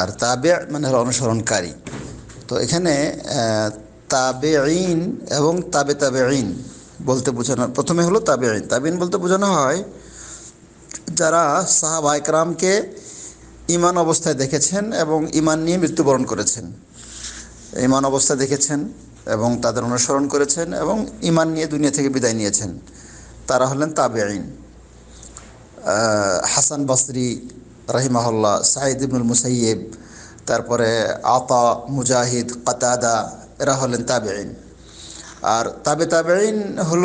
আর তাবে মানে হলো অনুসরণকারী তো এখানে তাবে ইন এবং তাবে তাবে ইন বলতে বোঝানো প্রথমে হলো তাবে ইন তাবে ইন বলতে বোঝানো হয় যারা সাহাব আয়করামকে ইমান অবস্থায় দেখেছেন এবং ইমান নিয়ে মৃত্যুবরণ করেছেন ইমান অবস্থায় দেখেছেন এবং তাদের অনুসরণ করেছেন এবং ইমান নিয়ে দুনিয়া থেকে বিদায় নিয়েছেন তারা হলেন তাবে ইন হাসান বসরি রাহিমাহুল্লাহ সাঈদ ইবনুল মুসাইব তারপরে আতা মুজাহিদ কাতাদা এরা হলেন তাবেইন আর তাবে তাবেইন হল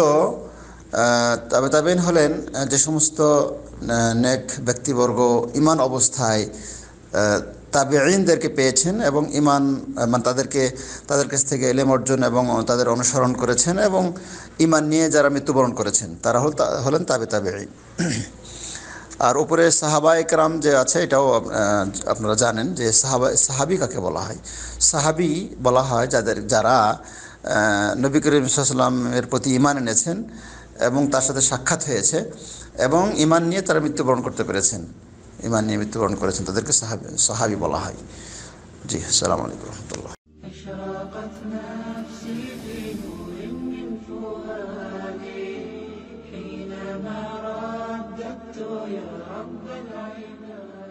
তাবে তাবেইন হলেন যে সমস্ত নেক ব্যক্তিবর্গ ইমান অবস্থায় তাবেইনদেরকে পেয়েছেন এবং ইমান মানে তাদেরকে তাদের কাছ থেকে এলেম অর্জন এবং তাদের অনুসরণ করেছেন এবং ইমান নিয়ে যারা মৃত্যুবরণ করেছেন তারা হল হলেন তাবে তাবেইন আর উপরে সাহাবা একরাম যে আছে এটাও আপনারা জানেন যে সাহাবা সাহাবি কাকে বলা হয় সাহাবি বলা হয় যাদের যারা নবী করিম ইসলামের প্রতি ইমান এনেছেন এবং তার সাথে সাক্ষাৎ হয়েছে এবং ইমান নিয়ে তারা মৃত্যুবরণ করতে পেরেছেন ইমান নিয়ে মৃত্যুবরণ করেছেন তাদেরকে সাহাবি সাহাবি বলা হয় জি আসসালামু আলাইকুম রহমতুল্লাহ يا رب العباد